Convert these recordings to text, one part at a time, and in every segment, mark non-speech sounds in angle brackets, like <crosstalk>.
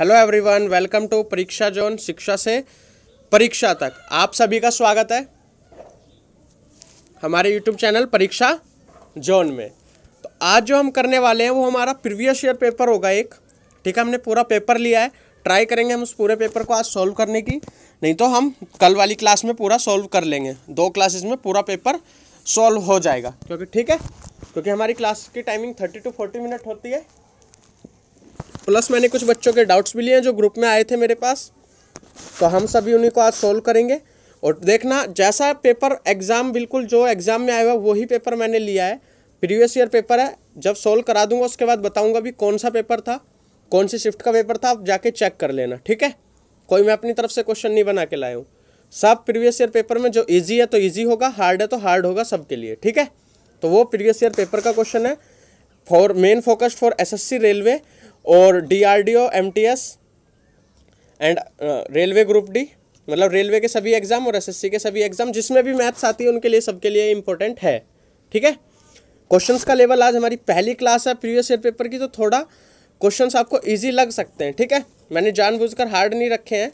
Hello everyone welcome to Pariksha zone शिक्षा से परीक्षा तक आप सभी का स्वागत है हमारे यूट्यूब चैनल परीक्षा जोन में तो आज जो हम करने वाले हैं वो हमारा प्रीवियस ईयर पेपर होगा एक ठीक है हमने पूरा पेपर लिया है ट्राई करेंगे हम उस पूरे पेपर को आज सॉल्व करने की नहीं तो हम कल वाली क्लास में पूरा सॉल्व कर लेंगे दो क्लासेस में पूरा पेपर सॉल्व हो जाएगा क्योंकि ठीक है क्योंकि हमारी क्लास की timing thirty two forty minute होती है प्लस मैंने कुछ बच्चों के डाउट्स भी लिए हैं जो ग्रुप में आए थे मेरे पास तो हम सभी उन्हीं को आज सोल्व करेंगे और देखना जैसा पेपर एग्ज़ाम बिल्कुल जो एग्ज़ाम में आया हुआ वही पेपर मैंने लिया है प्रीवियस ईयर पेपर है जब सोल्व करा दूंगा उसके बाद बताऊंगा भी कौन सा पेपर था कौन सी शिफ्ट का पेपर था आप जाके चेक कर लेना ठीक है कोई मैं अपनी तरफ से क्वेश्चन नहीं बना के लाया हूँ सब प्रीवियस ईयर पेपर में जो ईजी है तो ईजी होगा हार्ड है तो हार्ड होगा सबके लिए ठीक है तो वो प्रीवियस ईयर पेपर का क्वेश्चन है for main focused for SSC railway और D R D O M T S and railway group D मतलब रेलवे के सभी एग्ज़ाम और एसएससी के सभी एग्ज़ाम जिसमें भी मैथ्स आती है उनके लिए सबके लिए इंपॉर्टेंट है ठीक है क्वेश्चंस का लेवल आज हमारी पहली क्लास है प्रीवियस ईयर पेपर की तो थोड़ा क्वेश्चंस आपको इजी लग सकते हैं ठीक है मैंने जानबूझकर हार्ड नहीं रखे हैं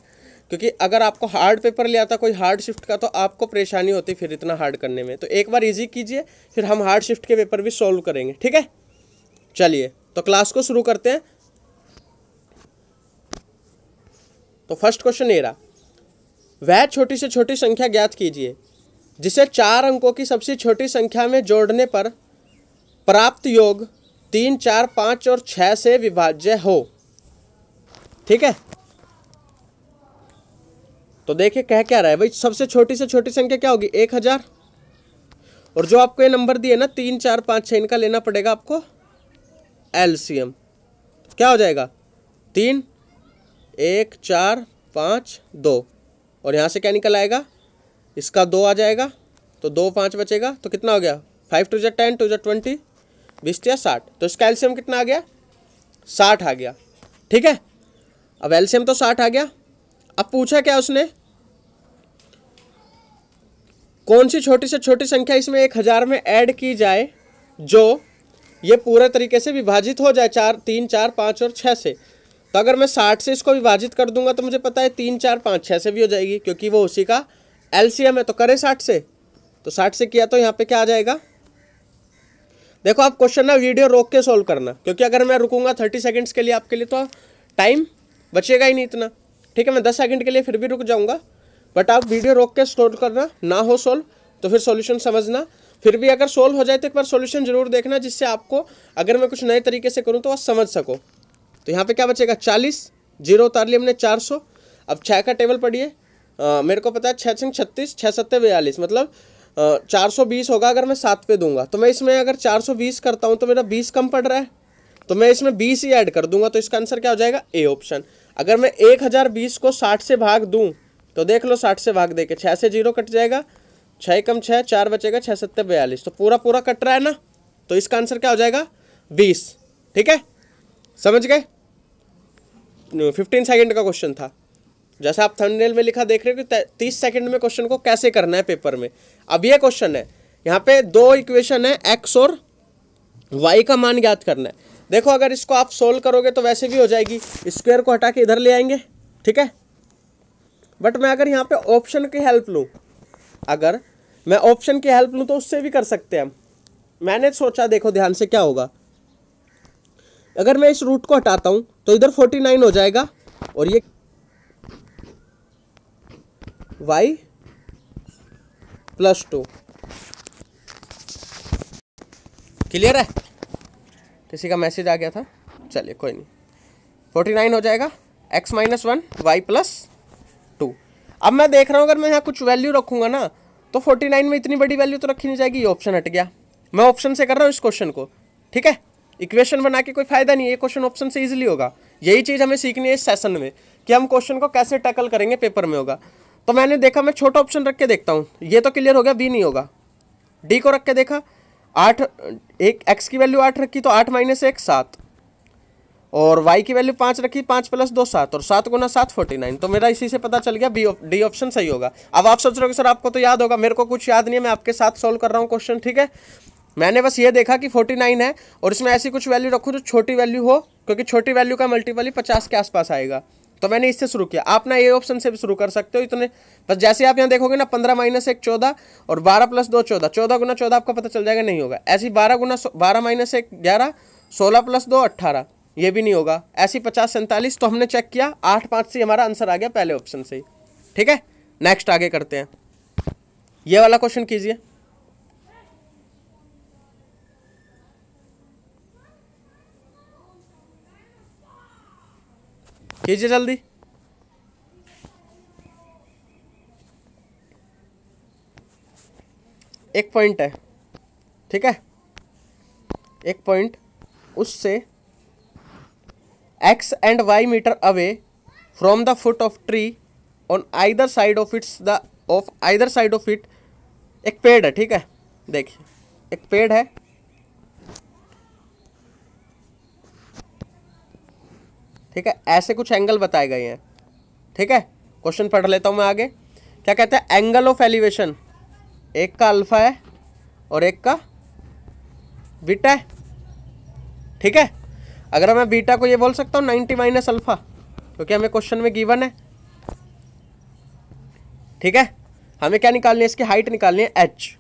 क्योंकि अगर आपको हार्ड पेपर लिया था कोई हार्ड शिफ्ट का तो आपको परेशानी होती फिर इतना हार्ड करने में तो एक बार इजी कीजिए फिर हम हार्ड शिफ्ट के पेपर भी सॉल्व करेंगे ठीक है चलिए तो क्लास को शुरू करते हैं तो फर्स्ट क्वेश्चन ये रहा वह छोटी से छोटी संख्या ज्ञात कीजिए जिसे चार अंकों की सबसे छोटी संख्या में जोड़ने पर प्राप्त योग तीन चार पाँच और छः से विभाज्य हो ठीक है तो देखिए कह क्या रहा है भाई सबसे छोटी से छोटी संख्या क्या होगी एक हज़ार और जो आपको ये नंबर दिए ना तीन चार पाँच छः इनका लेना पड़ेगा आपको एलसीएम क्या हो जाएगा तीन एक चार पाँच दो और यहाँ से क्या निकल आएगा इसका दो आ जाएगा तो दो पाँच बचेगा तो कितना हो गया फाइव टू जो टेन टू जो ट्वेंटी बीस तो या साठ तो इसका एल्शियम कितना आ गया साठ आ गया ठीक है अब एल्शियम तो साठ आ गया अब पूछा क्या उसने कौन सी छोटी से छोटी संख्या इसमें एक हज़ार में ऐड की जाए जो ये पूरे तरीके से विभाजित हो जाए चार तीन चार पाँच और छः से तो अगर मैं साठ से इसको विभाजित कर दूंगा तो मुझे पता है तीन चार पाँच छः से भी हो जाएगी क्योंकि वो उसी का एल है तो करें साठ से तो साठ से किया तो यहाँ पे क्या आ जाएगा देखो आप क्वेश्चन ना वीडियो रोक के सॉल्व करना क्योंकि अगर मैं रुकूंगा थर्टी सेकेंड्स के लिए आपके लिए तो टाइम बचेगा ही नहीं इतना ठीक है मैं दस सेकेंड के लिए फिर भी रुक जाऊँगा बट आप वीडियो रोक के स्टोर करना ना हो सॉल्व तो फिर सॉल्यूशन समझना फिर भी अगर सोल्व हो जाए तो एक बार सॉल्यूशन जरूर देखना जिससे आपको अगर मैं कुछ नए तरीके से करूँ तो आप समझ सको तो यहाँ पे क्या बचेगा चालीस जीरो उतार लिए हमने चार सौ अब छः का टेबल पढ़िए मेरे को पता है छः सिंह छत्तीस छः सत्ते बयालीस मतलब चार सौ बीस होगा अगर मैं सात पे दूंगा तो मैं इसमें अगर चार सौ बीस करता हूँ तो मेरा बीस कम पड़ रहा है तो मैं इसमें बीस ही ऐड कर दूंगा तो इसका आंसर क्या हो जाएगा ए ऑप्शन अगर मैं एक हज़ार बीस को साठ से भाग दूँ तो देख लो साठ से भाग दे के छः से जीरो कट जाएगा छः कम छः चार बचेगा छः सत्तर बयालीस तो पूरा पूरा कट रहा है ना तो इसका आंसर क्या हो जाएगा बीस ठीक है समझ गए फिफ्टीन सेकेंड का क्वेश्चन था जैसा आप थंबनेल में लिखा देख रहे हो कि तीस सेकंड में क्वेश्चन को कैसे करना है पेपर में अब ये क्वेश्चन है यहाँ पे दो इक्वेशन है एक्स और वाई का मान ज्ञात करना है देखो अगर इसको आप सोल्व करोगे तो वैसे भी हो जाएगी स्क्वेयर को हटा के इधर ले आएंगे ठीक है बट मैं अगर यहाँ पे ऑप्शन की हेल्प लूँ अगर मैं ऑप्शन की हेल्प लूँ तो उससे भी कर सकते हैं हम मैंने सोचा देखो ध्यान से क्या होगा अगर मैं इस रूट को हटाता हूँ तो इधर फोर्टी नाइन हो जाएगा और ये वाई प्लस टू क्लियर है किसी का मैसेज आ गया था चलिए कोई नहीं फोर्टी नाइन हो जाएगा X minus one Y plus two अब मैं देख रहा हूँ अगर मैं यहाँ कुछ वैल्यू रखूँगा ना तो फोर्टी नाइन में इतनी बड़ी वैल्यू तो रखी नहीं जाएगी ये ऑप्शन हट गया मैं ऑप्शन से कर रहा हूँ इस क्वेश्चन को ठीक है इक्वेशन बना के कोई फायदा नहीं है ये क्वेश्चन ऑप्शन से इजीली होगा यही चीज़ हमें सीखनी है इस सेशन में कि हम क्वेश्चन को कैसे टैकल करेंगे पेपर में होगा तो मैंने देखा मैं छोटा ऑप्शन रख के देखता हूँ ये तो क्लियर हो गया बी नहीं होगा डी को रख के देखा आठ एक एक्स की वैल्यू आठ रखी तो आठ माइनस एक सात और वाई की वैल्यू पाँच रखी पाँच प्लस दो सात और सात गुना सात फोर्टी नाइन तो मेरा इसी से पता चल गया बी डी ऑप्शन सही होगा अब आप सोच रहे हो कि सर आपको तो याद होगा मेरे को कुछ याद नहीं है मैं आपके साथ सॉल्व कर रहा हूँ क्वेश्चन ठीक है मैंने बस ये देखा कि 49 है और इसमें ऐसी कुछ वैल्यू रखूँ जो छोटी वैल्यू हो क्योंकि छोटी वैल्यू का मल्टीपल ही पचास के आसपास आएगा तो मैंने इससे शुरू किया आप ना ये ऑप्शन से भी शुरू कर सकते हो इतने बस जैसे आप यहाँ देखोगे ना पंद्रह माइनस एक चौदह और बारह प्लस दो चौदह चौदह गुना चौदह आपको पता चल जाएगा नहीं होगा ऐसी बारह गुना बारह माइनस एक ग्यारह सोलह प्लस दो अट्ठारह ये भी नहीं होगा ऐसी पचास सैंतालीस तो हमने चेक किया आठ पाँच से हमारा आंसर आ गया पहले ऑप्शन से ही ठीक है नेक्स्ट आगे करते हैं ये वाला क्वेश्चन कीजिए कीजिए जल्दी एक पॉइंट है ठीक है एक पॉइंट उससे X and Y metre away from the foot of tree on either side of its the of either side of it एक पेड़ है ठीक है देखिए एक पेड़ है ठीक है ऐसे कुछ एंगल बताए गए हैं ठीक है क्वेश्चन पढ़ लेता हूँ मैं आगे क्या कहते हैं एंगल ऑफ एलिवेशन एक का अल्फा है और एक का बीटा है ठीक है अगर मैं बीटा को ये बोल सकता हूँ नाइन्टी माइनस अल्फा क्योंकि हमें क्वेश्चन में गिवन है ठीक है हमें क्या निकालनी है इसकी हाइट निकालनी है एच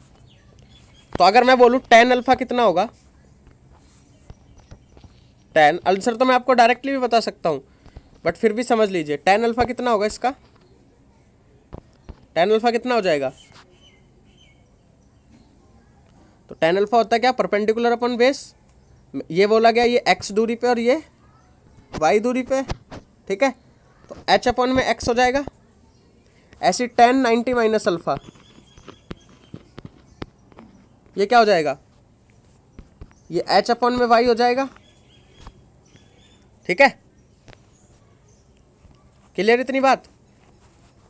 तो अगर मैं बोलूँ टेन अल्फा कितना होगा टेन आंसर तो मैं आपको डायरेक्टली भी बता सकता हूँ बट फिर भी समझ लीजिए टेन अल्फ़ा कितना होगा इसका टेन अल्फ़ा कितना हो जाएगा तो टेन अल्फ़ा होता है क्या परपेंडिकुलर अपन बेस ये बोला गया ये एक्स दूरी पे और ये वाई दूरी पे ठीक है तो एच अपॉन में एक्स हो जाएगा ऐसी टेन नाइन्टी माइनस अल्फ़ा ये क्या हो जाएगा ये एच अपॉन में वाई हो जाएगा ठीक है क्लियर इतनी बात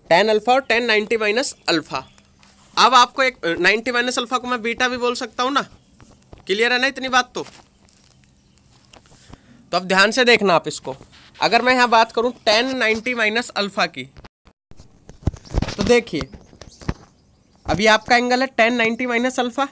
टेन अल्फा और टेन नाइन्टी माइनस अल्फा अब आपको एक नाइन्टी माइनस अल्फा को मैं बीटा भी बोल सकता हूँ ना क्लियर है ना इतनी बात तो तो अब ध्यान से देखना आप इसको अगर मैं यहाँ बात करूँ टेन नाइन्टी माइनस अल्फा की तो देखिए अभी आपका एंगल है टेन नाइन्टी माइनस अल्फा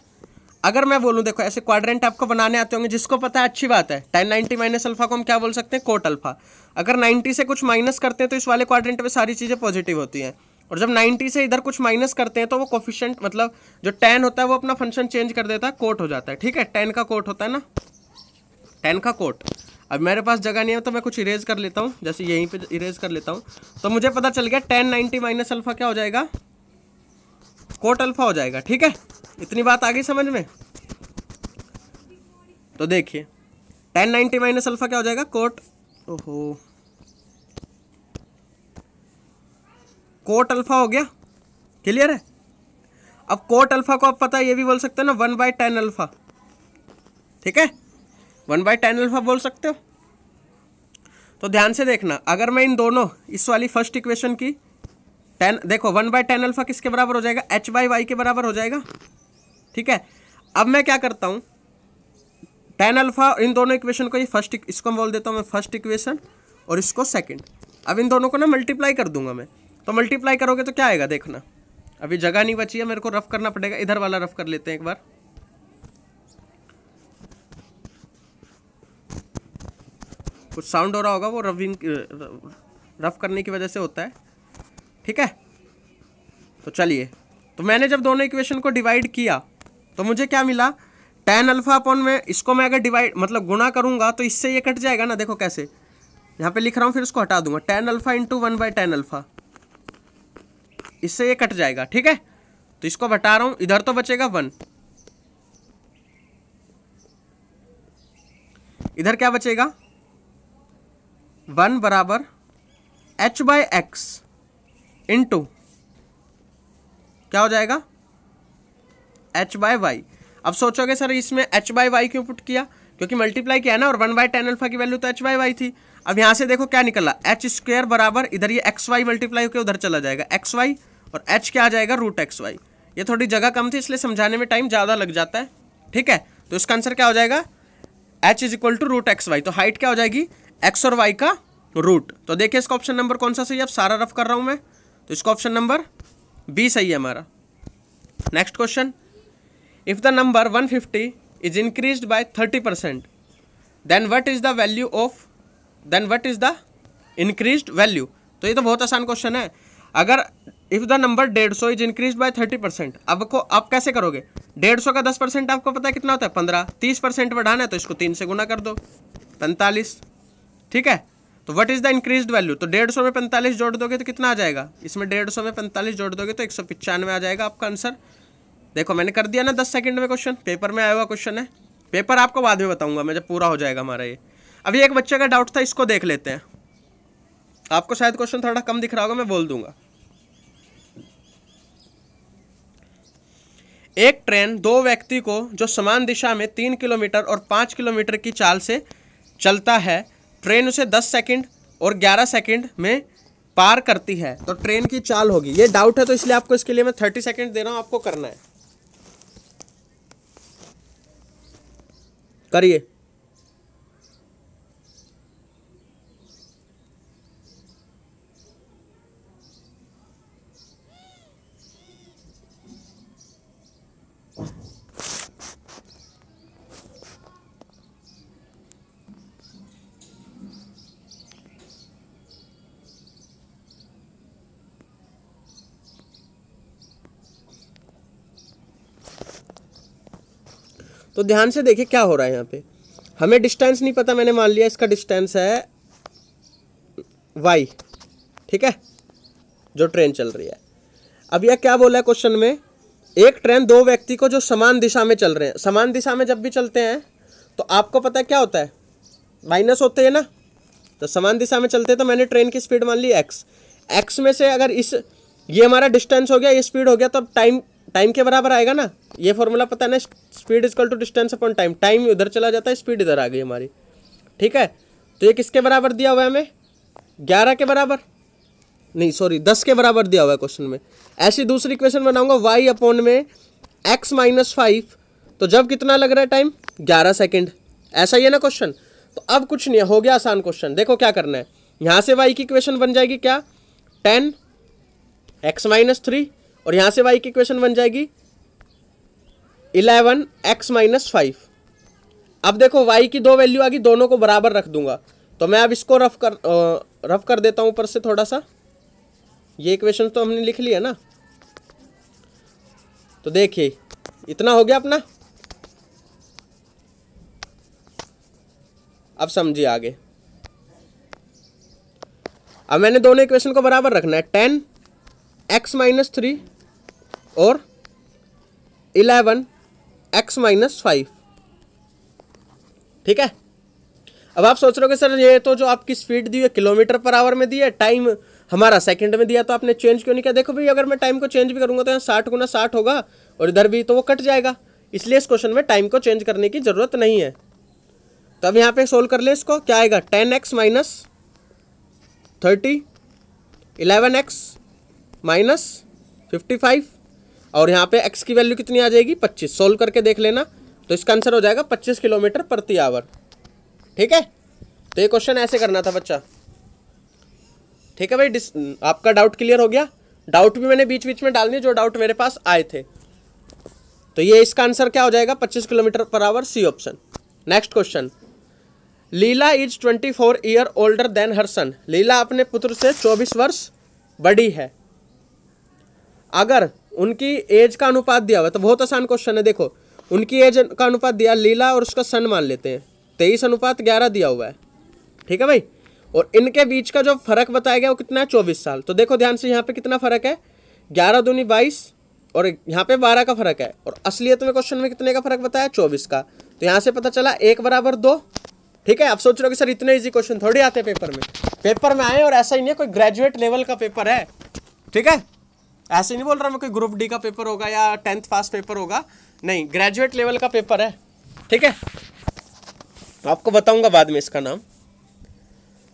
अगर मैं बोलूँ देखो ऐसे क्वाड्रेंट आपको बनाने आते होंगे जिसको पता है अच्छी बात है टेन नाइन्टी माइनस अल्फा को हम क्या बोल सकते हैं कोट अल्फा अगर नाइन्टी से कुछ माइनस करते हैं तो इस वाले क्वाड्रेंट में सारी चीज़ें पॉजिटिव होती हैं और जब नाइन्टी से इधर कुछ माइनस करते हैं तो वो कोफिशेंट मतलब जो टेन होता है वो अपना फंक्शन चेंज कर देता है कोट हो जाता है ठीक है टेन का कोट होता है ना टेन का कोट अब मेरे पास जगह नहीं है तो मैं कुछ इरेज कर लेता हूँ जैसे यहीं पर इरेज कर लेता हूँ तो मुझे पता चल गया टेन नाइन्टी माइनस अल्फ़ा क्या हो जाएगा कोट अल्फ़ा हो जाएगा ठीक है इतनी बात आ गई समझ में तो देखिए टेन नाइनटी माइनस अल्फा क्या हो जाएगा कोट ओहो कोट अल्फा हो गया क्लियर है अब कोट अल्फा को आप पता है ये भी बोल सकते हो ना वन बाय टेन अल्फा ठीक है वन बाय टेन अल्फा बोल सकते हो तो ध्यान से देखना अगर मैं इन दोनों इस वाली फर्स्ट इक्वेशन की टेन देखो वन बाय टेन अल्फा किसके बराबर हो जाएगा एच बाई वाई के बराबर हो जाएगा ठीक है अब मैं क्या करता हूँ टेन अल्फा इन दोनों इक्वेशन को ये फर्स्ट इसको मैं बोल देता हूँ मैं फर्स्ट इक्वेशन और इसको सेकंड अब इन दोनों को ना मल्टीप्लाई कर दूंगा मैं तो मल्टीप्लाई करोगे तो क्या आएगा देखना अभी जगह नहीं बची है मेरे को रफ करना पड़ेगा इधर वाला रफ कर लेते हैं एक बार कुछ साउंड हो रहा होगा वो रफिंग रफ करने की वजह से होता है ठीक है तो चलिए तो मैंने जब दोनों इक्वेशन को डिवाइड किया तो मुझे क्या मिला टेन अल्फा अपॉन में इसको मैं अगर डिवाइड मतलब गुणा करूंगा तो इससे ये कट जाएगा ना देखो कैसे यहाँ पे लिख रहा हूँ फिर उसको हटा दूंगा ten alpha into one by ten alpha इससे ये कट जाएगा ठीक है तो इसको हटा रहा हूँ इधर तो बचेगा वन इधर क्या बचेगा वन बराबर एच बाय एक्स इंटू क्या हो जाएगा एच बाय वाई अब सोचोगे सर इसमें एच बाय वाई क्यों पुट किया क्योंकि मल्टीप्लाई किया ना और वन बाई टेन अल्फा की वैल्यू तो एच बाई वाई थी अब यहाँ से देखो क्या निकला एच स्क्वेयर बराबर इधर ये एक्स वाई मल्टीप्लाई होकर उधर चला जाएगा एक्स वाई और एच क्या आ जाएगा रूट एक्स वाई ये थोड़ी जगह कम थी इसलिए समझाने में टाइम ज़्यादा लग जाता है ठीक है तो इसका आंसर क्या हो जाएगा H is equal to root X Y तो हाइट क्या हो जाएगी एक्स और वाई का रूट तो देखिए इसका ऑप्शन नंबर कौन सा सही है अब सारा रफ कर रहा हूँ मैं तो इसका ऑप्शन नंबर बी सही है हमारा next question If the number 150 is increased by 30%, then what is the value of then what is the increased value? तो ये तो बहुत आसान क्वेश्चन है अगर इफ़ द नंबर डेढ़ सौ is increase by thirty percent अब को आप कैसे करोगे डेढ़ सौ का दस परसेंट आपको पता है कितना होता है पंद्रह तीस परसेंट बढ़ाना है तो इसको तीन से गुना कर दो पैंतालीस ठीक है तो what is the increase value तो डेढ़ सौ में पैंतालीस जोड़ दोगे तो कितना आ जाएगा इसमें डेढ़ सौ में पैंतालीस जोड़ दोगे तो एक सौ पचानवे आ जाएगा आपका आंसर देखो मैंने कर दिया ना दस सेकंड में क्वेश्चन पेपर में आया हुआ क्वेश्चन है पेपर आपको बाद में बताऊंगा मैं जब पूरा हो जाएगा हमारा ये अभी एक बच्चे का डाउट था इसको देख लेते हैं आपको शायद क्वेश्चन थोड़ा कम दिख रहा होगा मैं बोल दूंगा एक ट्रेन दो व्यक्ति को जो समान दिशा में तीन किलोमीटर और पाँच किलोमीटर की चाल से चलता है ट्रेन उसे दस सेकेंड और ग्यारह सेकेंड में पार करती है तो ट्रेन की चाल होगी ये डाउट है तो इसलिए आपको इसके लिए मैं थर्टी सेकेंड दे रहा हूँ आपको करना है करिए तो ध्यान से देखिए क्या हो रहा है यहाँ पे हमें डिस्टेंस नहीं पता मैंने मान लिया इसका डिस्टेंस है वाई ठीक है जो ट्रेन चल रही है अब यह क्या बोला है क्वेश्चन में एक ट्रेन दो व्यक्ति को जो समान दिशा में चल रहे हैं समान दिशा में जब भी चलते हैं तो आपको पता है क्या होता है माइनस होते हैं ना तो समान दिशा में चलते हैं तो मैंने ट्रेन की स्पीड मान ली एक्स एक्स में से अगर इस ये हमारा डिस्टेंस हो गया ये स्पीड हो गया तो अब टाइम टाइम के बराबर आएगा ना ये फॉर्मूला पता है ना स्पीड कल to distance upon time time उधर चला जाता है स्पीड इधर आ गई हमारी ठीक है तो ये किसके बराबर दिया हुआ है हमें ग्यारह के बराबर नहीं सॉरी दस के बराबर दिया हुआ है क्वेश्चन में ऐसी दूसरी क्वेश्चन बनाऊंगा वाई अपॉन में एक्स माइनस फाइव तो जब कितना लग रहा है टाइम ग्यारह सेकेंड ऐसा ही है ना क्वेश्चन तो अब कुछ नहीं हो गया आसान क्वेश्चन देखो क्या करना है यहाँ से वाई की क्वेश्चन बन जाएगी क्या टेन एक्स माइनस थ्री और यहां से वाई की इक्वेशन बन जाएगी इलेवन एक्स माइनस फाइव अब देखो वाई की दो वैल्यू आ गई दोनों को बराबर रख दूंगा तो मैं अब इसको रफ कर रफ कर देता हूं ऊपर से थोड़ा सा ये इक्वेशन तो हमने लिख लिया ना तो देखिए इतना हो गया अपना अब समझिए आगे अब मैंने दोनों इक्वेशन को बराबर रखना है टेन एक्स माइनस थ्री और इलेवन एक्स माइनस फाइव ठीक है अब आप सोच रहे हो कि सर ये तो जो आपकी स्पीड दी है किलोमीटर पर आवर में दी है टाइम हमारा सेकंड में दिया तो आपने चेंज क्यों नहीं किया देखो भाई अगर मैं टाइम को चेंज भी करूंगा तो यहाँ साठ गुना साठ होगा और इधर भी तो वो कट जाएगा इसलिए इस क्वेश्चन में टाइम को चेंज करने की ज़रूरत नहीं है तो अब यहाँ पे सोल्व कर ले इसको क्या आएगा ten X minus thirty eleven X minus fifty five और यहाँ पे एक्स की वैल्यू कितनी आ जाएगी पच्चीस सोल्व करके देख लेना तो इसका आंसर हो जाएगा पच्चीस किलोमीटर प्रति आवर ठीक है तो ये क्वेश्चन ऐसे करना था बच्चा ठीक है भाई आपका डाउट क्लियर हो गया डाउट भी मैंने बीच बीच में डालने जो डाउट मेरे पास आए थे तो ये इसका आंसर क्या हो जाएगा पच्चीस kilometre per hour C option next question Leela is twenty four year older than her son Leela अपने पुत्र से चौबीस वर्ष बड़ी है अगर उनकी एज का अनुपात दिया हुआ तो बहुत आसान क्वेश्चन है देखो उनकी एज का अनुपात दिया लीला और उसका सन मान लेते हैं तेईस अनुपात ग्यारह दिया हुआ है ठीक है भाई और इनके बीच का जो फर्क बताया गया वो कितना है चौबीस साल तो देखो ध्यान से यहाँ पे कितना फर्क है ग्यारह दूनी बाईस और यहाँ पे बारह का फर्क है और असलियत में क्वेश्चन में कितने का फर्क बताया चौबीस का तो यहाँ से पता चला एक बराबर दो ठीक है आप सोच रहे हो कि सर इतने इजी क्वेश्चन थोड़ी आते हैं पेपर में पेपर में आए और ऐसा ही नहीं है कोई ग्रेजुएट लेवल का पेपर है ठीक है ऐसे नहीं बोल रहा मैं कोई ग्रुप डी का पेपर होगा या टेंथ पास पेपर होगा नहीं ग्रेजुएट लेवल का पेपर है ठीक है आपको बताऊंगा बाद में इसका नाम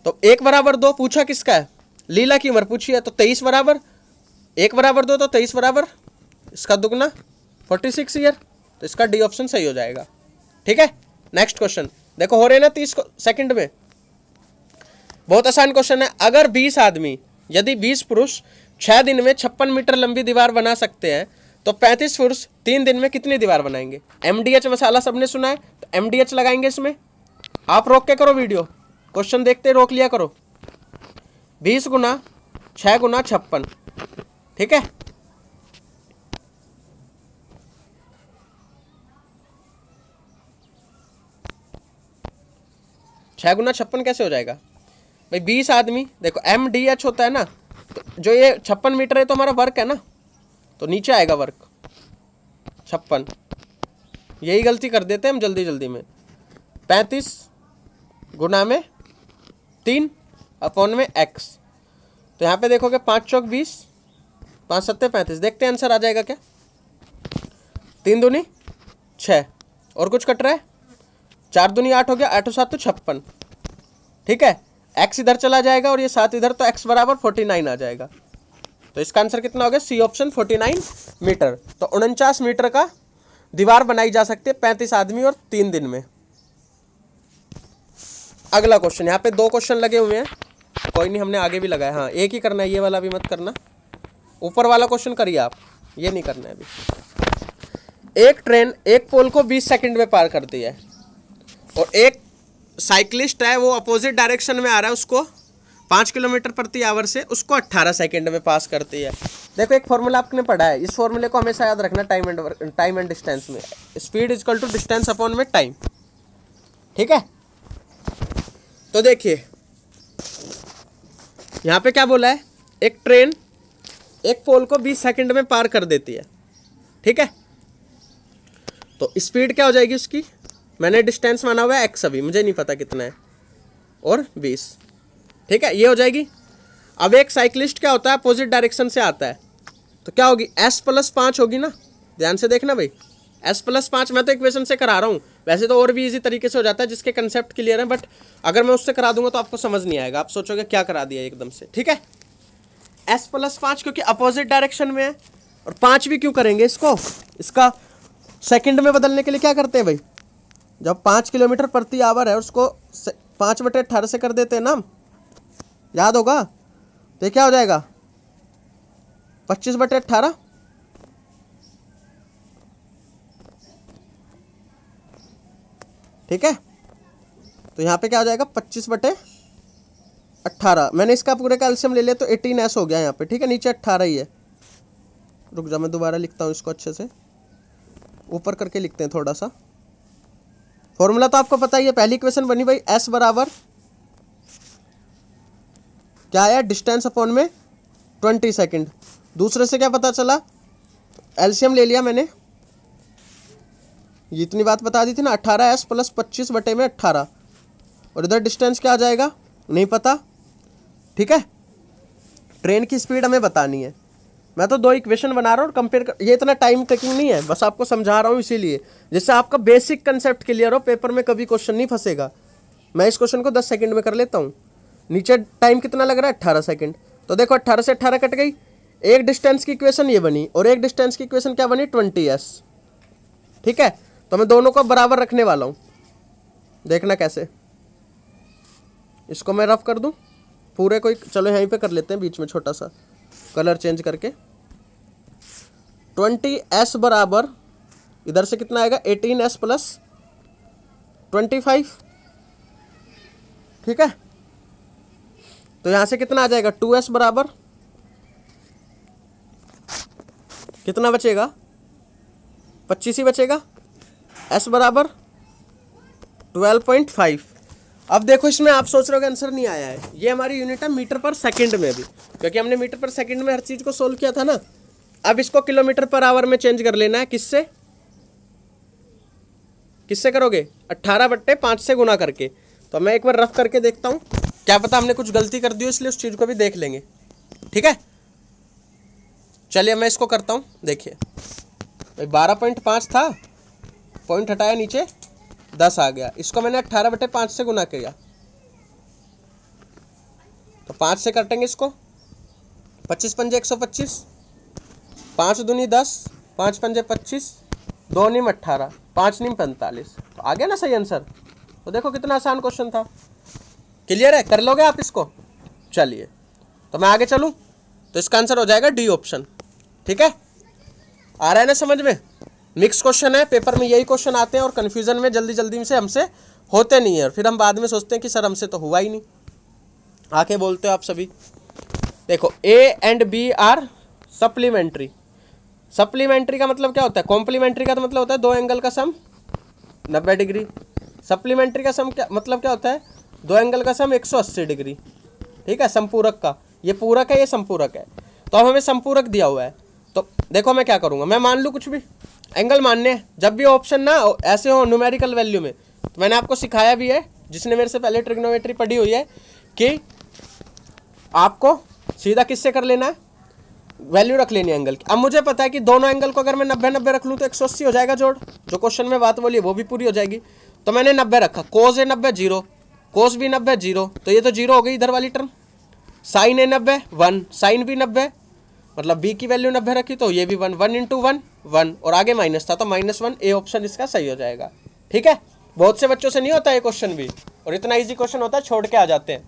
तो एक बराबर दो पूछा किसका है लीला की उम्र पूछी है तो तेईस बराबर एक बराबर दो तो तेईस बराबर इसका दुगना फोर्टी सिक्स ईयर तो इसका डी ऑप्शन सही हो जाएगा ठीक है नेक्स्ट क्वेश्चन देखो हो रहे ना तीस सेकंड में बहुत आसान क्वेश्चन है अगर बीस आदमी यदि बीस पुरुष छः दिन में छप्पन मीटर लंबी दीवार बना सकते हैं तो पैंतीस फुर्स तीन दिन में कितनी दीवार बनाएंगे एम मसाला सबने सुना है तो एम लगाएंगे इसमें आप रोक के करो वीडियो क्वेश्चन देखते रोक लिया करो बीस गुना छः गुना छप्पन ठीक है छः गुना छप्पन कैसे हो जाएगा भाई बीस आदमी देखो एम डी एच होता है ना जो ये छप्पन मीटर है तो हमारा वर्क है ना तो नीचे आएगा वर्क छप्पन यही गलती कर देते हैं हम जल्दी जल्दी में पैंतीस गुना में तीन अपॉन में एक्स तो यहाँ पे देखोगे पाँच चौक बीस पाँच सत्ते पैंतीस देखते हैं आंसर आ जाएगा क्या तीन दूनी छः और कुछ कट रहा है चार दूनी आठ हो गया आठों सात तो छप्पन ठीक है एक्स इधर चला जाएगा और ये सात इधर तो एक्स बराबर फोर्टी नाइन आ जाएगा तो इसका आंसर कितना हो गया C option forty nine metre तो उनचास मीटर का दीवार बनाई जा सकती है पैंतीस आदमी और तीन दिन में अगला क्वेश्चन यहाँ पे दो क्वेश्चन लगे हुए हैं कोई नहीं हमने आगे भी लगाया हाँ एक ही करना है ये वाला भी मत करना ऊपर वाला क्वेश्चन करिए आप ये नहीं करना है अभी एक ट्रेन एक पोल को बीस सेकंड में पार करती है और एक साइकिलिस्ट है वो अपोजिट डायरेक्शन में आ रहा है उसको पाँच किलोमीटर प्रति आवर से उसको अट्ठारह सेकेंड में पास करती है देखो एक फॉर्मूला आपने पढ़ा है इस फॉर्मूले को हमेशा याद रखना time and time and distance में speed is equal to distance upon में टाइम ठीक है तो देखिए यहाँ पे क्या बोला है एक ट्रेन एक पोल को 20 सेकंड में पार कर देती है ठीक है तो स्पीड क्या हो जाएगी उसकी मैंने डिस्टेंस माना हुआ है एक्स अभी मुझे नहीं पता कितना है और बीस ठीक है ये हो जाएगी अब एक साइकिलिस्ट क्या होता है अपोजिट डायरेक्शन से आता है तो क्या होगी एस प्लस पाँच होगी ना ध्यान से देखना भाई एस प्लस पाँच मैं तो इक्वेशन से करा रहा हूँ वैसे तो और भी इजी तरीके से हो जाता है जिसके कंसेप्ट क्लियर हैं बट अगर मैं उससे करा दूंगा तो आपको समझ नहीं आएगा आप सोचोगे क्या करा दिया एकदम से ठीक है एस प्लस पाँच क्योंकि अपोजिट डायरेक्शन में है और पाँच भी क्यों करेंगे इसको इसका सेकेंड में बदलने के लिए क्या करते हैं भाई जब पाँच किलोमीटर प्रति आवर है उसको पाँच बटे अट्ठारह से कर देते हैं ना याद होगा तो क्या हो जाएगा पच्चीस बटे अट्ठारह ठीक है तो यहाँ पे क्या हो जाएगा पच्चीस बटे अट्ठारह मैंने इसका पूरे का ले लिया तो एटीन एस हो गया यहाँ पे ठीक है नीचे अट्ठारह ही है रुक जा मैं दोबारा लिखता हूँ इसको अच्छे से ऊपर करके लिखते हैं थोड़ा सा फॉर्मूला तो आपको पता ही है पहली क्वेश्चन बनी भाई एस बराबर क्या आया डिस्टेंस अपॉन में ट्वेंटी सेकेंड दूसरे से क्या पता चला एल्शियम ले लिया मैंने ये इतनी बात बता दी थी ना अट्ठारह एस प्लस पच्चीस बटे में अट्ठारह और इधर डिस्टेंस क्या आ जाएगा नहीं पता ठीक है ट्रेन की स्पीड हमें बतानी है मैं तो दो इक्वेशन बना रहा हूँ और कंपेयर कर ये इतना टाइम टेकिंग नहीं है बस आपको समझा रहा हूँ इसीलिए जिससे आपका बेसिक कंसेप्ट क्लियर हो पेपर में कभी क्वेश्चन नहीं फंसेगा मैं इस क्वेश्चन को दस सेकेंड में कर लेता हूँ नीचे टाइम कितना लग रहा है अट्ठारह सेकेंड तो देखो अट्ठारह से अट्ठारह कट गई एक डिस्टेंस की इक्वेशन ये बनी और एक डिस्टेंस की इक्वेशन क्या बनी ट्वेंटी एस ठीक है तो मैं दोनों को बराबर रखने वाला हूँ देखना कैसे इसको मैं रफ कर दूँ पूरे कोई चलो यहीं पे कर लेते हैं बीच में छोटा सा कलर चेंज करके ट्वेंटी एस बराबर इधर से कितना आएगा eighteen S plus twenty five ठीक है तो यहां से कितना आ जाएगा टू एस बराबर कितना बचेगा पच्चीस ही बचेगा एस बराबर ट्वेल्व पॉइंट फाइव अब देखो इसमें आप सोच रहे हो कि आंसर नहीं आया है ये हमारी यूनिट है मीटर पर सेकंड में भी क्योंकि हमने मीटर पर सेकंड में हर चीज़ को सोल्व किया था ना अब इसको किलोमीटर पर आवर में चेंज कर लेना है किससे किससे करोगे अट्ठारह बट्टे पाँच से गुना करके तो मैं एक बार रफ करके देखता हूँ क्या पता हमने कुछ गलती कर दी हो इसलिए उस चीज़ को भी देख लेंगे ठीक है चलिए मैं इसको करता हूँ देखिए बारह पॉइंट था पॉइंट हटाया नीचे दस आ गया इसको मैंने अट्ठारह बटे पाँच से गुना किया तो पाँच से काटेंगे इसको पच्चीस पंजे एक सौ पच्चीस पाँच दूनी दस पाँच पंजे पच्चीस दो नीम अट्ठारह पाँच नीम पैंतालीस तो आ गया ना सही आंसर तो देखो कितना आसान क्वेश्चन था क्लियर है कर लोगे आप इसको चलिए तो मैं आगे चलूँ तो इसका आंसर हो जाएगा डी ऑप्शन ठीक है आ रहा है ना समझ में मिक्स क्वेश्चन है पेपर में यही क्वेश्चन आते हैं और कन्फ्यूजन में जल्दी जल्दी से हमसे होते नहीं है फिर हम बाद में सोचते हैं कि सर हमसे तो हुआ ही नहीं आके बोलते हो आप सभी देखो A and B are supplementary supplementary का मतलब क्या होता है कॉम्प्लीमेंट्री का तो मतलब होता है दो एंगल का सम नब्बे डिग्री सप्लीमेंट्री का सम क्या मतलब क्या होता है दो एंगल का सम 180 डिग्री ठीक है संपूरक का ये पूरक है ये संपूरक है तो अब हमें संपूरक दिया हुआ है तो देखो मैं क्या करूँगा मैं मान लूँ कुछ भी एंगल मानने जब भी ऑप्शन ना ऐसे हो न्यूमेरिकल वैल्यू में तो मैंने आपको सिखाया भी है जिसने मेरे से पहले ट्रिग्नोमेट्री पढ़ी हुई है कि आपको सीधा किससे कर लेना है वैल्यू रख लेनी एंगल की अब मुझे पता है कि दोनों एंगल को अगर मैं नब्बे नब्बे रख लूँ तो एक सौ अस्सी हो जाएगा जोड़ जो क्वेश्चन में बात बोली है वो भी पूरी हो जाएगी तो मैंने नब्बे रखा कोज ए नब्बे जीरो कोस भी नब्बे जीरो तो ये तो जीरो हो गई इधर वाली टर्म साइन ए नब्बे वन साइन भी नब्बे मतलब बी की वैल्यू नब्बे रखी तो ये भी one one into one one और आगे माइनस था तो माइनस वन ए ऑप्शन इसका सही हो जाएगा ठीक है बहुत से बच्चों से नहीं होता ये क्वेश्चन भी और इतना ईजी क्वेश्चन होता है छोड़ के आ जाते हैं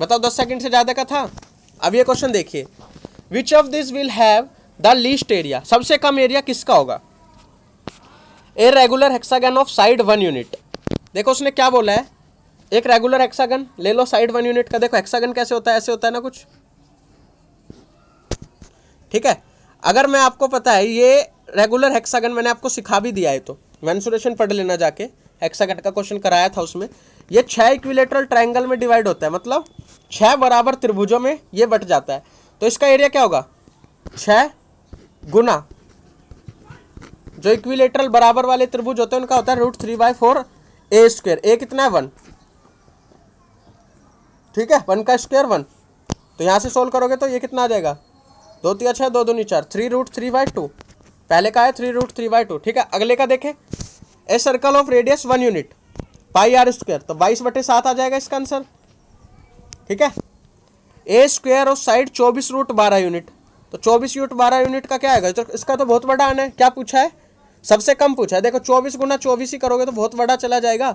बताओ दस सेकेंड से ज़्यादा का था अब ये क्वेश्चन देखिए which of this will have the least area सबसे कम एरिया किसका होगा a regular hexagon of side one unit देखो उसने क्या बोला है एक रेगुलर हेक्सागन ले लो साइड वन यूनिट का देखो हेक्सागन कैसे होता है ऐसे होता है ना कुछ ठीक है अगर मैं आपको पता है ये रेगुलर हेक्सागन मैंने आपको सिखा भी दिया है तो मैंसुरेशन पढ़ लेना जाके हेक्सागन का क्वेश्चन कराया था उसमें ये छः इक्विलेटरल ट्राइंगल में डिवाइड होता है मतलब छः बराबर त्रिभुजों में ये बट जाता है तो इसका एरिया क्या होगा छः गुना जो इक्विलेटरल बराबर वाले त्रिभुज होते हैं उनका होता है root three by four A square A कितना है वन ठीक है वन का स्क्वेयर वन तो यहाँ से सोल्व करोगे तो ये कितना आ जाएगा दो तीन छः दो दूनी चार three root three by two पहले का है three root three by two ठीक है अगले का देखें a circle of radius one unit pi R square तो बाईस बटे सात आ जाएगा इसका आंसर ठीक है ए स्क्वेयर ऑफ साइड चौबीस रूट बारह यूनिट तो चौबीस रूट बारह यूनिट का क्या आएगा तो इसका तो बहुत बड़ा आना है क्या पूछा है सबसे कम पूछा है देखो चौबीस गुना चौबीस ही करोगे तो बहुत बड़ा चला जाएगा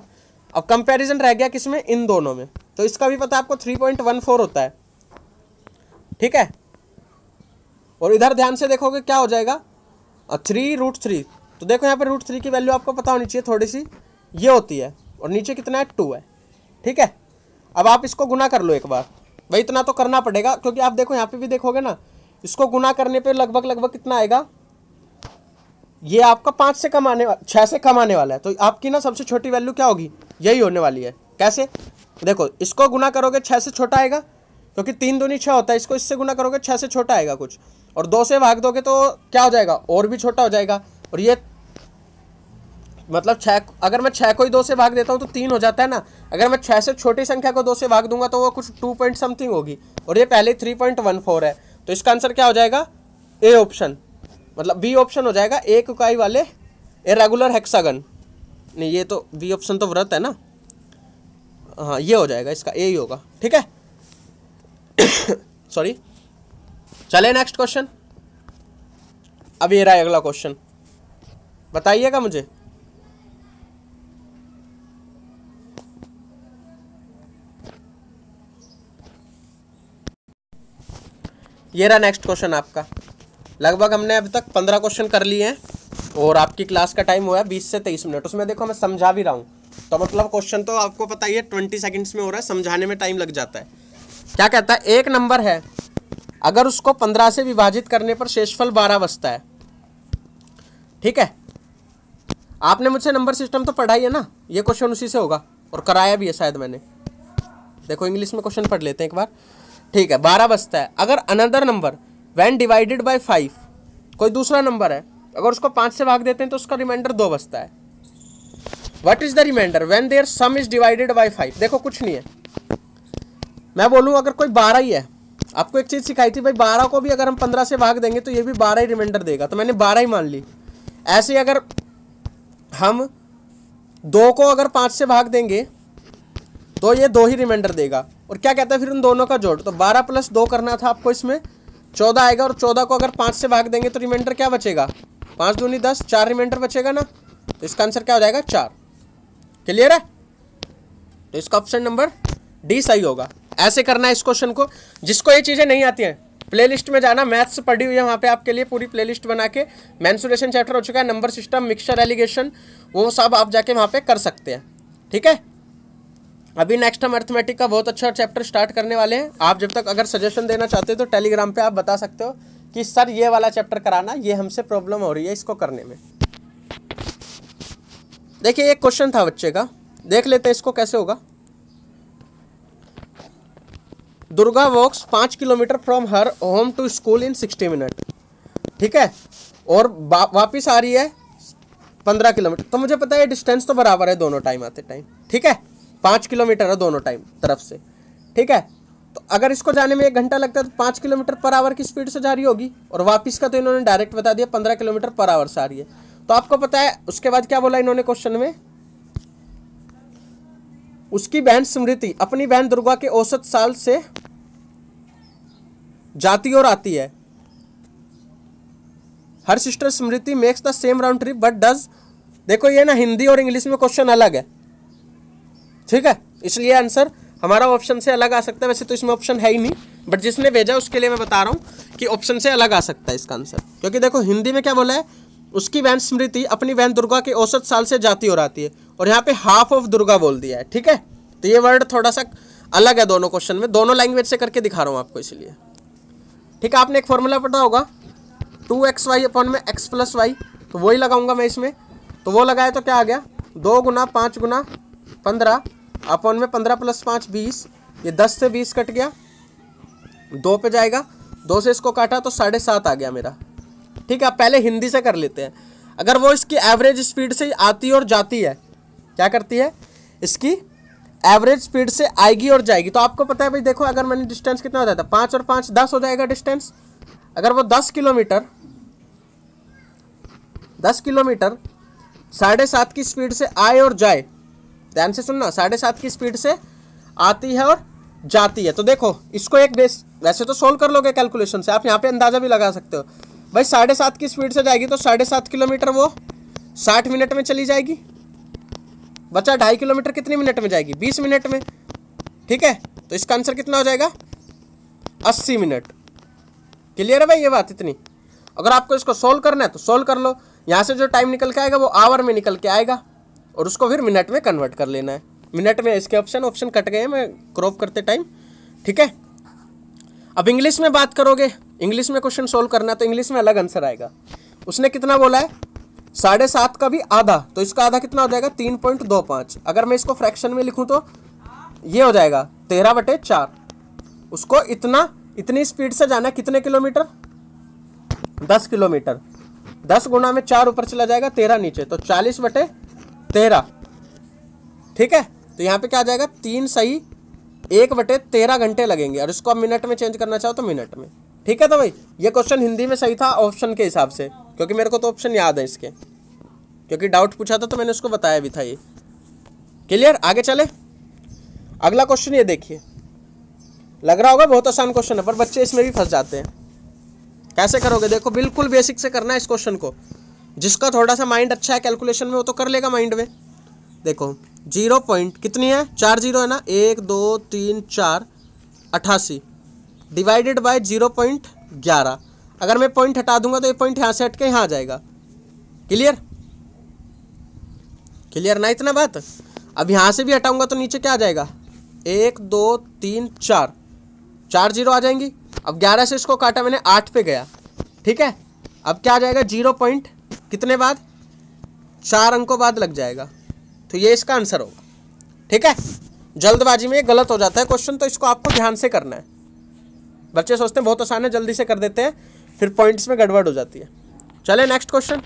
अब कंपेरिजन रह गया किसमें इन दोनों में तो इसका भी पता आपको थ्री पॉइंट वन फोर होता है ठीक है और इधर ध्यान से देखोगे क्या हो जाएगा थ्री रूट थ्री तो देखो यहाँ पर रूट थ्री की वैल्यू आपको पता होनी चाहिए थोड़ी सी ये होती है और नीचे कितना है टू है ठीक है अब आप इसको गुना कर लो एक बार भाई इतना तो करना पड़ेगा क्योंकि आप देखो यहाँ पे भी देखोगे ना इसको गुना करने पे लगभग लगभग कितना आएगा ये आपका पाँच से कम आने छः से कम आने वाला है तो आपकी ना सबसे छोटी वैल्यू क्या होगी यही होने वाली है कैसे देखो इसको गुना करोगे छः से छोटा आएगा क्योंकि तीन दूनी छः होता है इसको इससे गुना करोगे छः से छोटा आएगा कुछ और दो से भाग दोगे तो क्या हो जाएगा और भी छोटा हो जाएगा और ये मतलब छः अगर मैं छः को ही दो से भाग देता हूँ तो तीन हो जाता है ना अगर मैं छः से छोटी संख्या को दो से भाग दूंगा तो वो कुछ टू पॉइंट समथिंग होगी और ये पहले थ्री पॉइंट वन फोर है तो इसका आंसर क्या हो जाएगा ए ऑप्शन मतलब बी ऑप्शन हो जाएगा एक इकाई वाले ए रेगुलर हेक्सागन नहीं ये तो बी ऑप्शन तो व्रत है ना हाँ ये हो जाएगा इसका ए ही होगा ठीक है सॉरी <coughs> चले नेक्स्ट क्वेश्चन अब ये रहा अगला क्वेश्चन बताइएगा मुझे ये रहा नेक्स्ट क्वेश्चन आपका लगभग हमने अभी तक पंद्रह क्वेश्चन कर लिए हैं और आपकी क्लास का टाइम हुआ है बीस से तेईस मिनट उसमें देखो मैं समझा भी रहा हूँ तो मतलब क्वेश्चन तो आपको पता ही है ट्वेंटी सेकंड्स में हो रहा है समझाने में टाइम लग जाता है क्या कहता है एक नंबर है अगर उसको पंद्रह से विभाजित करने पर शेषफल बारह बचता है ठीक है आपने मुझसे नंबर सिस्टम तो पढ़ाई है ना ये क्वेश्चन उसी से होगा और कराया भी है शायद मैंने देखो इंग्लिश में क्वेश्चन पढ़ लेते हैं एक बार ठीक है बारह बचता है अगर another number when divided by five कोई दूसरा नंबर है अगर उसको पाँच से भाग देते हैं तो उसका रिमाइंडर दो बचता है what is the remainder when their sum is divided by five देखो कुछ नहीं है मैं बोलूँ अगर कोई बारह ही है आपको एक चीज़ सिखाई थी भाई बारह को भी अगर हम पंद्रह से भाग देंगे तो ये भी बारह ही रिमाइंडर देगा तो मैंने बारह ही मान ली ऐसे अगर हम दो को अगर पाँच से भाग देंगे तो ये दो ही रिमाइंडर देगा और क्या कहता है फिर उन दोनों का जोड़ तो बारह प्लस दो करना था आपको इसमें चौदह आएगा और चौदह को अगर पाँच से भाग देंगे तो रिमाइंडर क्या बचेगा पाँच दूनी दस चार रिमाइंडर बचेगा ना तो इसका आंसर क्या हो जाएगा चार क्लियर है तो इसका ऑप्शन नंबर डी सही होगा ऐसे करना है इस क्वेश्चन को जिसको ये चीज़ें नहीं आती हैं प्लेलिस्ट में जाना मैथ्स पढ़ी हुई है वहाँ पे आपके लिए पूरी प्लेलिस्ट बना के मैंसुरेशन चैप्टर हो चुका है नंबर सिस्टम मिक्सचर एलिगेशन वो सब आप जाके वहाँ पे कर सकते हैं ठीक है अभी नेक्स्ट हम अर्थमेटिक का बहुत अच्छा चैप्टर स्टार्ट करने वाले हैं आप जब तक अगर सजेशन देना चाहते हो तो टेलीग्राम पर आप बता सकते हो कि सर ये वाला चैप्टर कराना ये हमसे प्रॉब्लम हो रही है इसको करने में देखिए एक क्वेश्चन था बच्चे का देख लेते हैं इसको कैसे होगा दुर्गा वॉक्स पाँच kilometre from her home to school in sixty minute ठीक है और वापस आ रही है पंद्रह किलोमीटर तो मुझे पता है डिस्टेंस तो बराबर है दोनों टाइम आते टाइम ठीक है पाँच किलोमीटर है दोनों टाइम तरफ से ठीक है तो अगर इसको जाने में एक घंटा लगता है तो पाँच किलोमीटर पर आवर की स्पीड से जा रही होगी और वापस का तो इन्होंने डायरेक्ट बता दिया पंद्रह किलोमीटर पर आवर से आ रही है तो आपको पता है उसके बाद क्या बोला इन्होंने क्वेश्चन में उसकी बहन स्मृति अपनी बहन दुर्गा के औसत साल से जाती और आती है her sister Smriti makes the same round trip but does देखो ये ना हिंदी और इंग्लिश में क्वेश्चन अलग है ठीक है इसलिए आंसर हमारा ऑप्शन से अलग आ सकता है वैसे तो इसमें ऑप्शन है ही नहीं बट जिसने भेजा उसके लिए मैं बता रहा हूँ कि ऑप्शन से अलग आ सकता है इसका आंसर क्योंकि देखो हिंदी में क्या बोला है उसकी बहन स्मृति अपनी बहन दुर्गा के औसत साल से जाती और आती है और यहाँ पे हाफ ऑफ दुर्गा बोल दिया है ठीक है तो ये वर्ड थोड़ा सा अलग है दोनों क्वेश्चन में दोनों लैंग्वेज से करके दिखा रहा हूँ आपको इसलिए ठीक है आपने एक फॉर्मूला पढ़ा होगा टू एक्स वाई अपॉन में एक्स प्लस वाई तो वही लगाऊंगा मैं इसमें तो वो लगाया तो क्या आ गया दो गुना पाँच गुना पंद्रह अपॉन में पंद्रह प्लस पाँच बीस ये दस से बीस कट गया दो पे जाएगा दो से इसको काटा तो साढ़े सात आ गया मेरा ठीक है आप पहले हिंदी से कर लेते हैं अगर वो इसकी एवरेज स्पीड से आती और जाती है क्या करती है इसकी एवरेज स्पीड से आएगी और जाएगी तो आपको पता है भाई देखो अगर मैंने डिस्टेंस कितना हो जाता है पाँच और पाँच दस हो जाएगा डिस्टेंस अगर वो दस किलोमीटर दस किलोमीटर साढ़े सात की स्पीड से आए और जाए ध्यान से सुनना साढ़े सात की स्पीड से आती है और जाती है तो देखो इसको एक बेस वैसे तो सोल्व कर लोगे कैलकुलेशन से आप यहाँ पे अंदाज़ा भी लगा सकते हो भाई साढ़े सात की स्पीड से जाएगी तो साढ़े सात किलोमीटर वो साठ मिनट में चली जाएगी बचा ढाई किलोमीटर कितने मिनट में जाएगी बीस मिनट में ठीक है तो इसका आंसर कितना हो जाएगा अस्सी मिनट क्लियर है भाई ये बात इतनी अगर आपको इसको सोल्व करना है तो सोल्व कर लो यहाँ से जो टाइम निकल के आएगा वो आवर में निकल के आएगा और उसको फिर मिनट में कन्वर्ट कर लेना है मिनट में इसके ऑप्शन ऑप्शन कट गए हैं मैं क्रॉप करते टाइम ठीक है अब इंग्लिश में बात करोगे इंग्लिश में क्वेश्चन सोल्व करना है तो इंग्लिश में अलग आंसर आएगा उसने कितना बोला है साढ़े सात का भी आधा तो इसका आधा कितना हो जाएगा तीन पॉइंट दो पाँच अगर मैं इसको फ्रैक्शन में लिखूं तो ये हो जाएगा तेरह बटे चार उसको इतना इतनी स्पीड से जाना कितने किलोमीटर दस किलोमीटर दस गुना में चार ऊपर चला जाएगा तेरह नीचे तो चालीस बटे तेरह ठीक है तो यहाँ पे क्या आ जाएगा तीन सही एक बटे तेरह घंटे लगेंगे और इसको आप मिनट में चेंज करना चाहो तो मिनट में ठीक है तो भाई ये क्वेश्चन हिंदी में सही था ऑप्शन के हिसाब से क्योंकि मेरे को तो ऑप्शन याद है इसके क्योंकि डाउट पूछा था तो मैंने उसको बताया भी था ये क्लियर आगे चले अगला क्वेश्चन ये देखिए लग रहा होगा बहुत आसान क्वेश्चन है पर बच्चे इसमें भी फंस जाते हैं कैसे करोगे देखो बिल्कुल बेसिक से करना है इस क्वेश्चन को जिसका थोड़ा सा माइंड अच्छा है कैलकुलेशन में वो तो कर लेगा माइंड में देखो जीरो पॉइंट कितनी है चार जीरो है ना एक दो तीन चार अट्ठासी डिवाइडेड बाय जीरो पॉइंट ग्यारह अगर मैं पॉइंट हटा दूंगा तो ये पॉइंट यहाँ से हट के यहाँ आ जाएगा क्लियर क्लियर ना इतना बात अब यहाँ से भी हटाऊंगा तो नीचे क्या आ जाएगा एक दो तीन चार चार जीरो आ जाएंगी अब ग्यारह से इसको काटा मैंने आठ पे गया ठीक है अब क्या आ जाएगा जीरो पॉइंट कितने बाद चार अंकों बाद लग जाएगा तो ये इसका आंसर होगा ठीक है जल्दबाजी में गलत हो जाता है क्वेश्चन तो इसको आपको ध्यान से करना है बच्चे सोचते हैं बहुत आसान है जल्दी से कर देते हैं फिर पॉइंट्स में गड़बड़ हो जाती है चले नेक्स्ट क्वेश्चन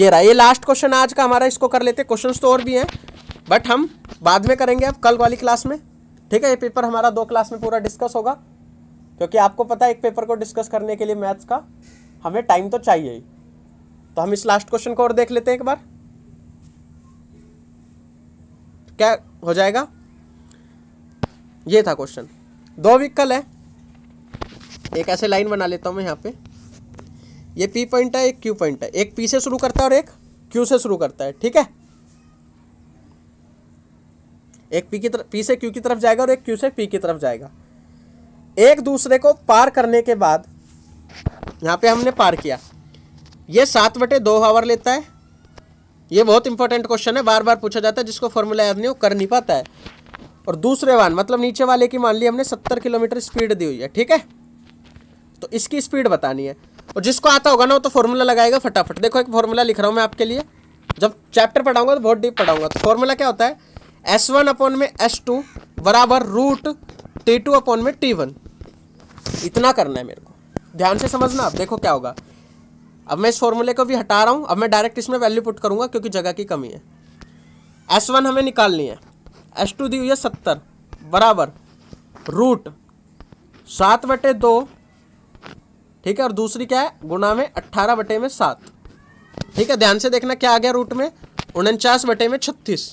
ये रहा ये लास्ट क्वेश्चन आज का हमारा इसको कर लेते क्वेश्चन तो और भी हैं बट हम बाद में करेंगे अब कल वाली क्लास में ठीक है ये पेपर हमारा दो क्लास में पूरा डिस्कस होगा क्योंकि आपको पता है एक पेपर को डिस्कस करने के लिए मैथ्स का हमें टाइम तो चाहिए ही तो हम इस लास्ट क्वेश्चन को और देख लेते हैं एक बार क्या हो जाएगा ये था क्वेश्चन दो व्हीकल है एक ऐसे लाइन बना लेता हूँ मैं यहाँ पे ये पी पॉइंट है एक क्यू पॉइंट है एक पी से शुरू करता है और एक क्यू से शुरू करता है ठीक है एक पी की तरफ पी से क्यू की तरफ जाएगा और एक क्यू से पी की तरफ जाएगा एक दूसरे को पार करने के बाद यहाँ पे हमने पार किया ये सात बटे दो आवर लेता है ये बहुत इंपॉर्टेंट क्वेश्चन है बार बार पूछा जाता है जिसको फॉर्मूला याद नहीं हो कर नहीं पाता है और दूसरे वान मतलब नीचे वाले की मान ली हमने सत्तर किलोमीटर स्पीड दी हुई है ठीक है तो इसकी स्पीड बतानी है और जिसको आता होगा ना वो तो फॉर्मूला लगाएगा फटाफट देखो एक फॉर्मूला लिख रहा हूँ मैं आपके लिए जब चैप्टर पढ़ाऊंगा तो बहुत डीप पढ़ाऊंगा तो फॉर्मूला क्या होता है एस वन अपॉन में एस टू बराबर रूट टी टू अपॉन में टी वन इतना करना है मेरे को ध्यान से समझना आप देखो क्या होगा अब मैं इस फॉर्मूले को भी हटा रहा हूँ अब मैं डायरेक्ट इसमें वैल्यू पुट करूँगा क्योंकि जगह की कमी है एस वन हमें निकालनी है एस टू दी हुई है सत्तर बराबर रूट सात बटे दो ठीक है और दूसरी क्या है गुना में अट्ठारह बटे में सात ठीक है ध्यान से देखना क्या आ गया रूट में उनचास बटे में छत्तीस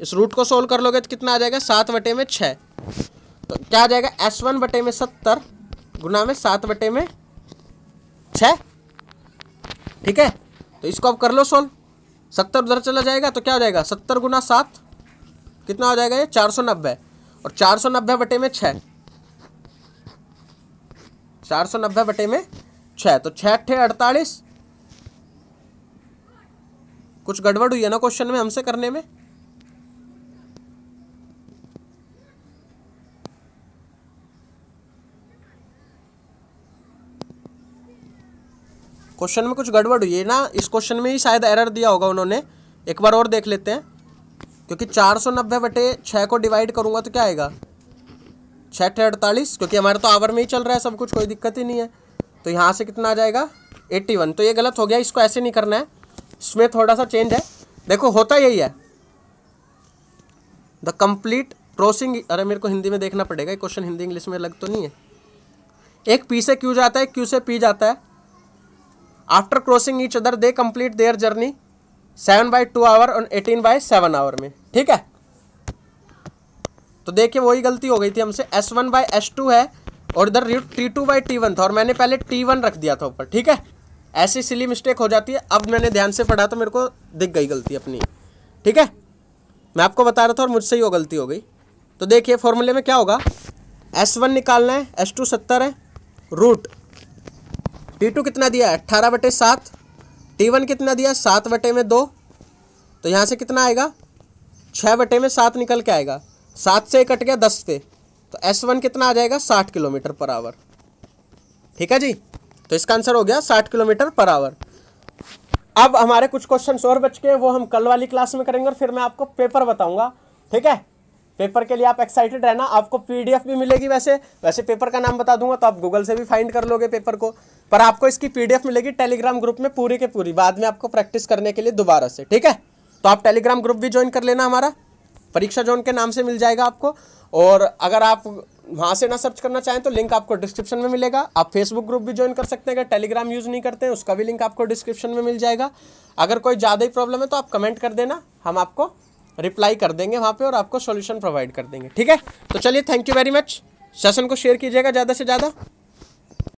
इस रूट को सोल्व कर लोगे तो कितना आ जाएगा सात बटे में छः तो क्या आ जाएगा एस वन बटे में सत्तर गुना में सात बटे में छ ठीक है तो इसको आप कर लो सोल्व सत्तर उधर चला जाएगा तो क्या हो जाएगा सत्तर गुना सात कितना हो जाएगा ये चार सौ नब्बे और चार सौ नब्बे बटे में छः चार सौ नब्बे बटे में छः तो छः अट्ठे अड़तालीस कुछ गड़बड़ हुई है ना क्वेश्चन में हमसे करने में क्वेश्चन में कुछ गड़बड़ हुई है ना इस क्वेश्चन में ही शायद एरर दिया होगा उन्होंने एक बार और देख लेते हैं क्योंकि चार सौ नब्बे बटे छः को डिवाइड करूंगा तो क्या आएगा छठ अड़तालीस क्योंकि हमारा तो आवर में ही चल रहा है सब कुछ कोई दिक्कत ही नहीं है तो यहाँ से कितना आ जाएगा एट्टी वन तो ये गलत हो गया इसको ऐसे नहीं करना है इसमें थोड़ा सा चेंज है देखो होता यही है द कम्प्लीट क्रॉसिंग अरे मेरे को हिंदी में देखना पड़ेगा क्वेश्चन हिंदी इंग्लिश में लग तो नहीं है एक पी से क्यू जाता है क्यू से पी जाता है after crossing each other they complete their journey seven by two hour और एटीन बाई सेवन आवर में ठीक है तो देखिए वही गलती हो गई थी हमसे S one by S two है और इधर T two by T one था और मैंने पहले टी वन रख दिया था ऊपर ठीक है ऐसी सिली मिस्टेक हो जाती है अब मैंने ध्यान से पढ़ा तो मेरे को दिख गई गलती अपनी ठीक है मैं आपको बता रहा था और मुझसे ही वो गलती हो गई तो देखिए फॉर्मूले में क्या होगा एस वन निकालना है एस टू सत्तर है रूट टी टू कितना दिया है अट्ठारह बटे सात टी वन कितना दिया सात बटे में दो तो यहाँ से कितना आएगा छः बटे में सात निकल के आएगा सात से कट गया दस से तो एस वन कितना आ जाएगा साठ किलोमीटर पर आवर ठीक है जी तो इसका आंसर हो गया साठ किलोमीटर पर आवर अब हमारे कुछ क्वेश्चन और बच के वो हम कल वाली क्लास में करेंगे और फिर मैं आपको पेपर बताऊंगा ठीक है पेपर के लिए आप एक्साइटेड रहना आपको पीडीएफ भी मिलेगी वैसे वैसे पेपर का नाम बता दूंगा तो आप गूगल से भी फाइंड कर लोगे पेपर को पर आपको इसकी पीडीएफ मिलेगी टेलीग्राम ग्रुप में पूरी के पूरी बाद में आपको प्रैक्टिस करने के लिए दोबारा से ठीक है तो आप टेलीग्राम ग्रुप भी ज्वाइन कर लेना हमारा परीक्षा जोन के नाम से मिल जाएगा आपको और अगर आप वहाँ से ना सर्च करना चाहें तो लिंक आपको डिस्क्रिप्शन में मिलेगा आप फेसबुक ग्रुप भी ज्वाइन कर सकते हैं अगर टेलीग्राम यूज़ नहीं करते हैं उसका भी लिंक आपको डिस्क्रिप्शन में मिल जाएगा अगर कोई ज़्यादा ही प्रॉब्लम है तो आप कमेंट कर देना हम आपको रिप्लाई कर देंगे वहाँ पर और आपको सोल्यूशन प्रोवाइड कर देंगे ठीक है तो चलिए thank you very much session को शेयर कीजिएगा ज़्यादा से ज़्यादा